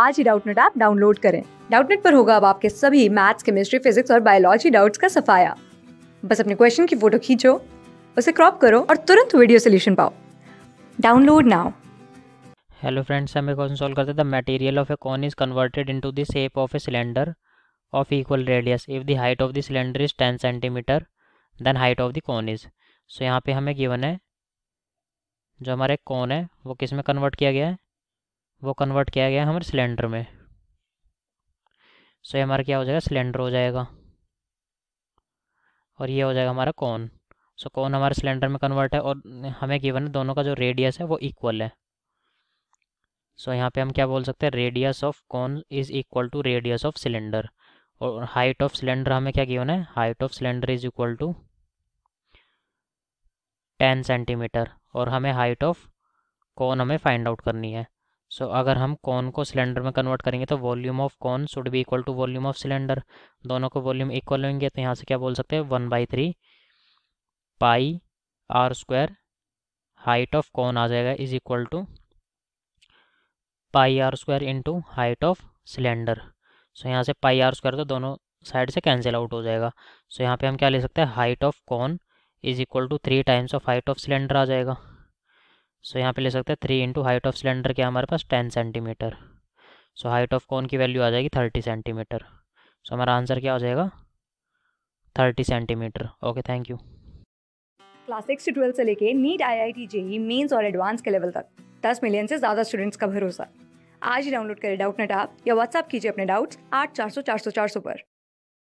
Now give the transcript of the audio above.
आज ही Doubtnut app download करें डाउटनेट पर होगा अब आपके सभी मैथ्स केमिस्ट्री फिजिक्स और बायोलॉजी डाउट्स का सफाया बस अपने क्वेश्चन की फोटो खींचो उसे क्रॉप करो और तुरंत वीडियो सोल्यूशन पाओ डाउनलोड नाउ हेलो फ्रेंड्स हम एक क्वेश्चन सॉल्व करते the material of a cone is converted into the shape of a cylinder of equal radius if the height of the cylinder is 10 centimetre then height of the cone is so यहाँ पे हमें given है जो हमारे cone है वो किस में कन्वर्ट किया गया है वो कन्वर्ट किया गया हमारे सिलेंडर में सो ये हमारा क्या हो जाएगा सिलेंडर हो जाएगा और ये हो जाएगा हमारा कौन सो कौन हमारे सिलेंडर में कन्वर्ट है और हमें गिवन है दोनों का जो रेडियस है वो इक्वल है सो यहाँ पे हम क्या बोल सकते हैं radius of cone is equal to radius of cylinder और हाइट ऑफ सिलेंडर हमें क्या गिवन है height of cylinder is equal to ten centimetre और हमें हाइट ऑफ कौन हमें फाइंड आउट करनी है सो so, अगर हम कौन को सिलेंडर में कन्वर्ट करेंगे तो volume of cone should be equal to volume of cylinder दोनों को वॉल्यूम इक्वल होंगे तो यहाँ से क्या बोल सकते हैं one by three pi r square height of cone आ जाएगा is equal to pi r square into height of cylinder so यहाँ से पाई आर स्क्वायर तो दोनों साइड से कैंसिल आउट हो जाएगा सो so, यहाँ पे हम क्या ले सकते हैं height of cone is equal to three times of height of cylinder आ जाएगा सो यहाँ पे ले सकते हैं three into height of cylinder क्या हमारे पास ten centimetre so height of cone की वैल्यू आ जाएगी थर्टी सेंटीमीटर सो हमारा आंसर क्या हो जाएगा thirty centimetre okay thank you class six से ट्वेल्थ से लेके NEET I I T JEE Mains और एडवांस के लेवल तक दस मिलियन से ज़्यादा स्टूडेंट्स का भरोसा आज ही डाउनलोड करें डाउट नेट आप या व्हाट्सअप कीजिए अपने डाउट्स आठ चार सौ चार सौ चार सौ पर